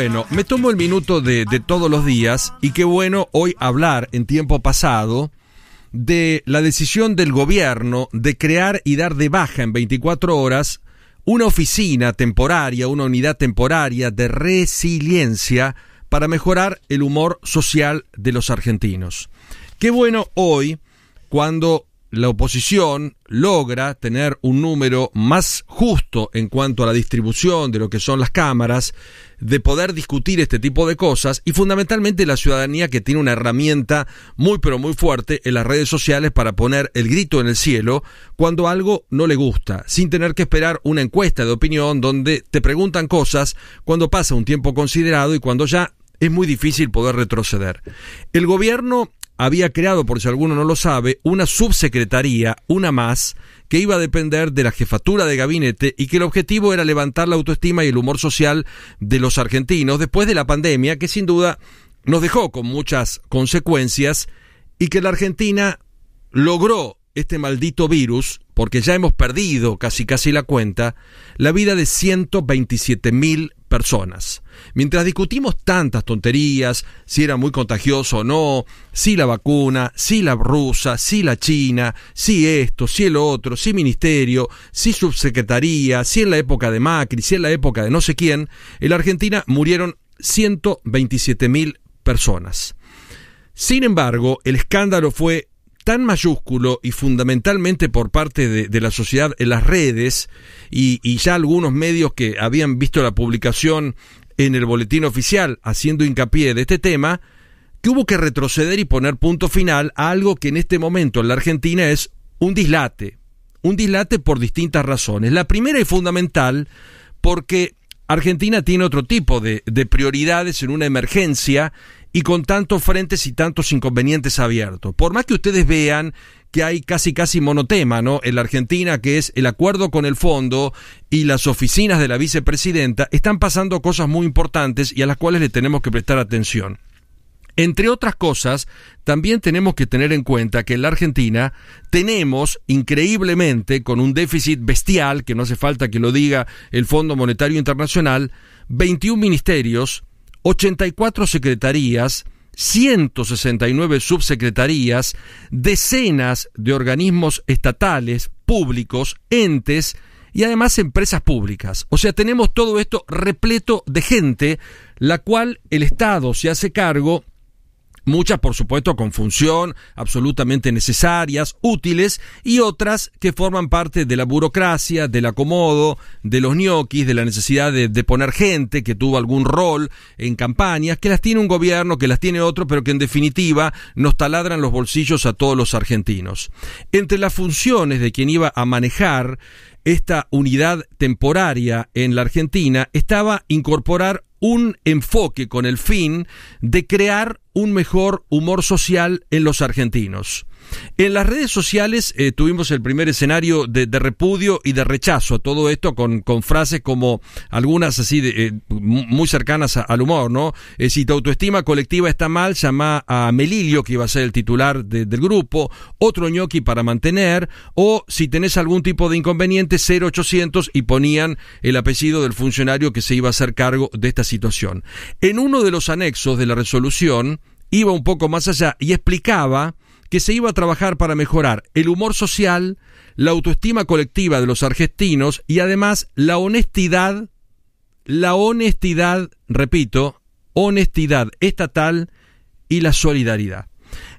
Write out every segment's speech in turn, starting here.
bueno, me tomo el minuto de, de todos los días y qué bueno hoy hablar en tiempo pasado de la decisión del gobierno de crear y dar de baja en 24 horas una oficina temporaria, una unidad temporaria de resiliencia para mejorar el humor social de los argentinos. Qué bueno hoy, cuando la oposición logra tener un número más justo en cuanto a la distribución de lo que son las cámaras, de poder discutir este tipo de cosas y fundamentalmente la ciudadanía que tiene una herramienta muy pero muy fuerte en las redes sociales para poner el grito en el cielo cuando algo no le gusta, sin tener que esperar una encuesta de opinión donde te preguntan cosas cuando pasa un tiempo considerado y cuando ya es muy difícil poder retroceder. El gobierno había creado, por si alguno no lo sabe, una subsecretaría, una más, que iba a depender de la jefatura de gabinete y que el objetivo era levantar la autoestima y el humor social de los argentinos después de la pandemia, que sin duda nos dejó con muchas consecuencias y que la Argentina logró este maldito virus, porque ya hemos perdido casi casi la cuenta, la vida de 127 mil personas. Mientras discutimos tantas tonterías, si era muy contagioso o no, si la vacuna, si la rusa, si la china, si esto, si el otro, si ministerio, si subsecretaría, si en la época de Macri, si en la época de no sé quién, en la Argentina murieron 127 mil personas. Sin embargo, el escándalo fue tan mayúsculo y fundamentalmente por parte de, la sociedad en las redes y, ya algunos medios que habían visto la publicación en el boletín oficial haciendo hincapié de este tema, que hubo que retroceder y poner punto final a algo que en este momento en la Argentina es un dislate, un dislate por distintas razones. La primera y fundamental, porque Argentina tiene otro tipo de prioridades en una emergencia y con tantos frentes y tantos inconvenientes abiertos. Por más que ustedes vean que hay casi casi monotema, ¿no? En la Argentina, que es el acuerdo con el fondo y las oficinas de la vicepresidenta, están pasando cosas muy importantes y a las cuales le tenemos que prestar atención. Entre otras cosas, también tenemos que tener en cuenta que en la Argentina tenemos increíblemente con un déficit bestial, que no hace falta que lo diga el Fondo Monetario Internacional, 21 ministerios 84 secretarías, 169 subsecretarías, decenas de organismos estatales, públicos, entes y además empresas públicas. O sea, tenemos todo esto repleto de gente, la cual el Estado se hace cargo Muchas, por supuesto, con función, absolutamente necesarias, útiles, y otras que forman parte de la burocracia, del acomodo, de los ñoquis, de la necesidad de, de poner gente que tuvo algún rol en campañas, que las tiene un gobierno, que las tiene otro, pero que en definitiva nos taladran los bolsillos a todos los argentinos. Entre las funciones de quien iba a manejar esta unidad temporaria en la Argentina estaba incorporar un enfoque con el fin de crear un mejor humor social en los argentinos. En las redes sociales eh, tuvimos el primer escenario de, repudio y de rechazo a todo esto con, frases como algunas así eh, muy cercanas al humor, ¿no? Eh, si tu autoestima colectiva está mal, llama a Melilio, que iba a ser el titular del grupo, otro ñoqui para mantener, o si tenés algún tipo de inconveniente, 0800 y ponían el apellido del funcionario que se iba a hacer cargo de esta situación. En uno de los anexos de la resolución, iba un poco más allá y explicaba que se iba a trabajar para mejorar el humor social, la autoestima colectiva de los argentinos y además la honestidad, la honestidad, repito, honestidad estatal y la solidaridad.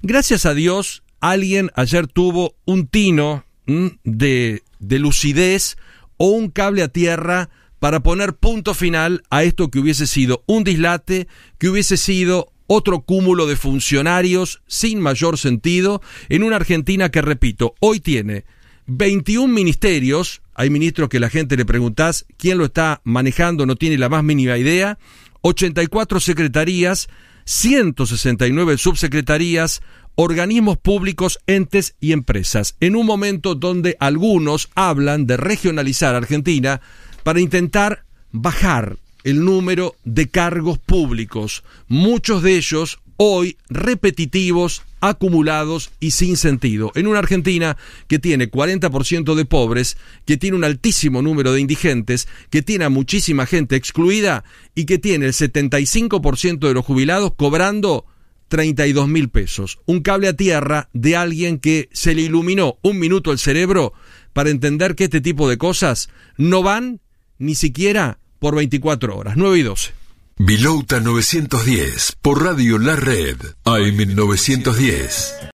Gracias a Dios, alguien ayer tuvo un tino de, de lucidez o un cable a tierra para poner punto final a esto que hubiese sido un dislate, que hubiese sido otro cúmulo de funcionarios sin mayor sentido en una Argentina que, repito, hoy tiene 21 ministerios, hay ministros que la gente le preguntás quién lo está manejando, no tiene la más mínima idea, 84 secretarías, 169 subsecretarías, organismos públicos, entes y empresas, en un momento donde algunos hablan de regionalizar Argentina para intentar bajar el número de cargos públicos, muchos de ellos hoy repetitivos, acumulados y sin sentido. En una Argentina que tiene 40% de pobres, que tiene un altísimo número de indigentes, que tiene a muchísima gente excluida y que tiene el 75% de los jubilados cobrando 32 mil pesos. Un cable a tierra de alguien que se le iluminó un minuto el cerebro para entender que este tipo de cosas no van ni siquiera por 24 horas, 9 y 12. Bilouta 910 por Radio La Red, AM 1910.